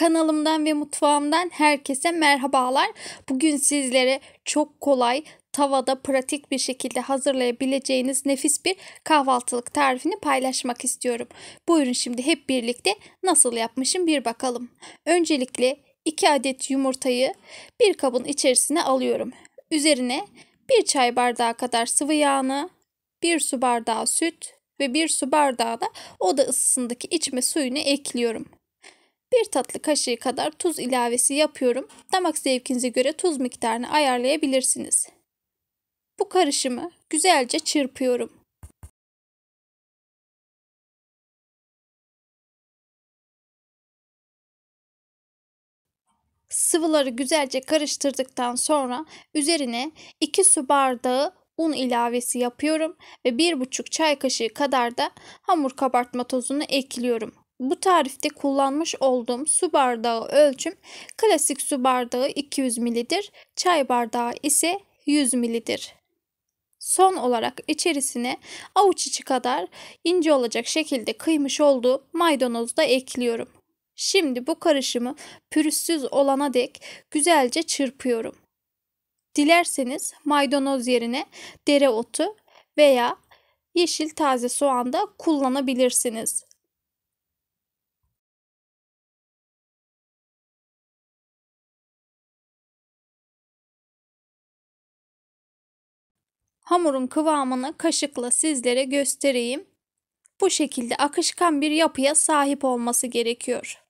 Kanalımdan ve mutfağımdan herkese merhabalar. Bugün sizlere çok kolay tavada pratik bir şekilde hazırlayabileceğiniz nefis bir kahvaltılık tarifini paylaşmak istiyorum. Buyurun şimdi hep birlikte nasıl yapmışım bir bakalım. Öncelikle 2 adet yumurtayı bir kabın içerisine alıyorum. Üzerine 1 çay bardağı kadar sıvı yağını, 1 su bardağı süt ve 1 su bardağı da oda ısısındaki içme suyunu ekliyorum. 1 tatlı kaşığı kadar tuz ilavesi yapıyorum. Damak zevkinize göre tuz miktarını ayarlayabilirsiniz. Bu karışımı güzelce çırpıyorum. Sıvıları güzelce karıştırdıktan sonra üzerine 2 su bardağı un ilavesi yapıyorum ve 1,5 çay kaşığı kadar da hamur kabartma tozunu ekliyorum. Bu tarifte kullanmış olduğum su bardağı ölçüm klasik su bardağı 200 ml'dir. Çay bardağı ise 100 ml'dir. Son olarak içerisine avuç içi kadar ince olacak şekilde kıymış olduğu maydanozu da ekliyorum. Şimdi bu karışımı pürüzsüz olana dek güzelce çırpıyorum. Dilerseniz maydanoz yerine dereotu veya yeşil taze soğan da kullanabilirsiniz. Hamurun kıvamını kaşıkla sizlere göstereyim. Bu şekilde akışkan bir yapıya sahip olması gerekiyor.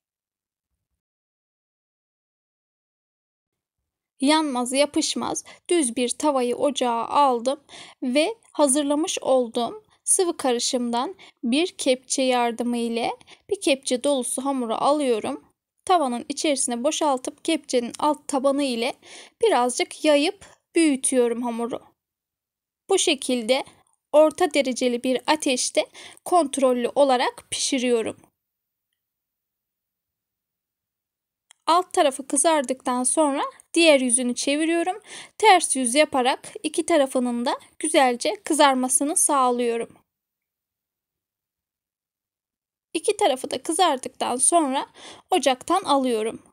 yanmaz yapışmaz düz bir tavayı ocağa aldım ve hazırlamış olduğum sıvı karışımdan bir kepçe yardımı ile bir kepçe dolusu hamuru alıyorum. Tavanın içerisine boşaltıp kepçenin alt tabanı ile birazcık yayıp büyütüyorum hamuru. Bu şekilde orta dereceli bir ateşte kontrollü olarak pişiriyorum. Alt tarafı kızardıktan sonra diğer yüzünü çeviriyorum. Ters yüz yaparak iki tarafının da güzelce kızarmasını sağlıyorum. İki tarafı da kızardıktan sonra ocaktan alıyorum.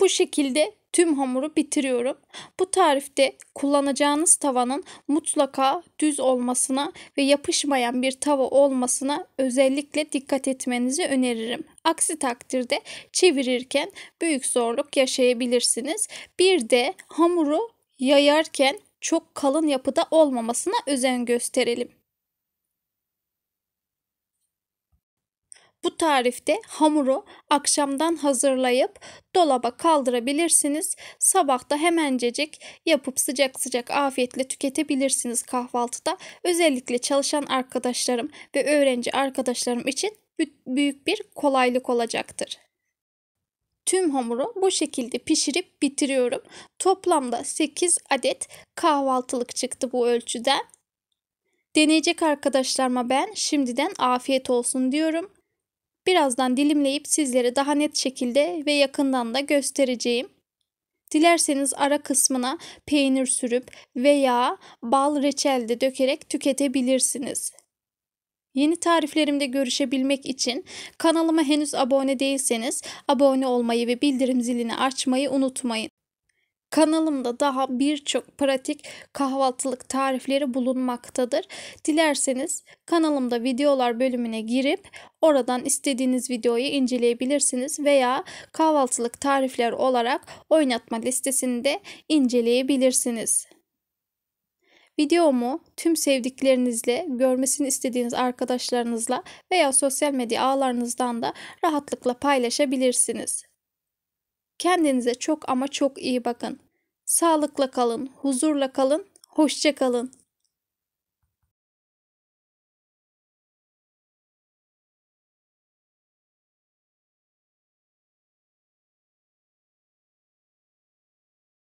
Bu şekilde tüm hamuru bitiriyorum. Bu tarifte kullanacağınız tavanın mutlaka düz olmasına ve yapışmayan bir tava olmasına özellikle dikkat etmenizi öneririm. Aksi takdirde çevirirken büyük zorluk yaşayabilirsiniz. Bir de hamuru yayarken çok kalın yapıda olmamasına özen gösterelim. Bu tarifte hamuru akşamdan hazırlayıp dolaba kaldırabilirsiniz. Sabah da hemencecik yapıp sıcak sıcak afiyetle tüketebilirsiniz kahvaltıda. Özellikle çalışan arkadaşlarım ve öğrenci arkadaşlarım için büyük bir kolaylık olacaktır. Tüm hamuru bu şekilde pişirip bitiriyorum. Toplamda 8 adet kahvaltılık çıktı bu ölçüden. Deneyecek arkadaşlarıma ben şimdiden afiyet olsun diyorum. Birazdan dilimleyip sizlere daha net şekilde ve yakından da göstereceğim. Dilerseniz ara kısmına peynir sürüp veya bal reçel de dökerek tüketebilirsiniz. Yeni tariflerimde görüşebilmek için kanalıma henüz abone değilseniz abone olmayı ve bildirim zilini açmayı unutmayın. Kanalımda daha birçok pratik kahvaltılık tarifleri bulunmaktadır. Dilerseniz kanalımda videolar bölümüne girip oradan istediğiniz videoyu inceleyebilirsiniz veya kahvaltılık tarifler olarak oynatma listesinde inceleyebilirsiniz. Videomu tüm sevdiklerinizle, görmesini istediğiniz arkadaşlarınızla veya sosyal medya ağlarınızdan da rahatlıkla paylaşabilirsiniz. Kendinize çok ama çok iyi bakın. Sağlıkla kalın, huzurla kalın, hoşça kalın.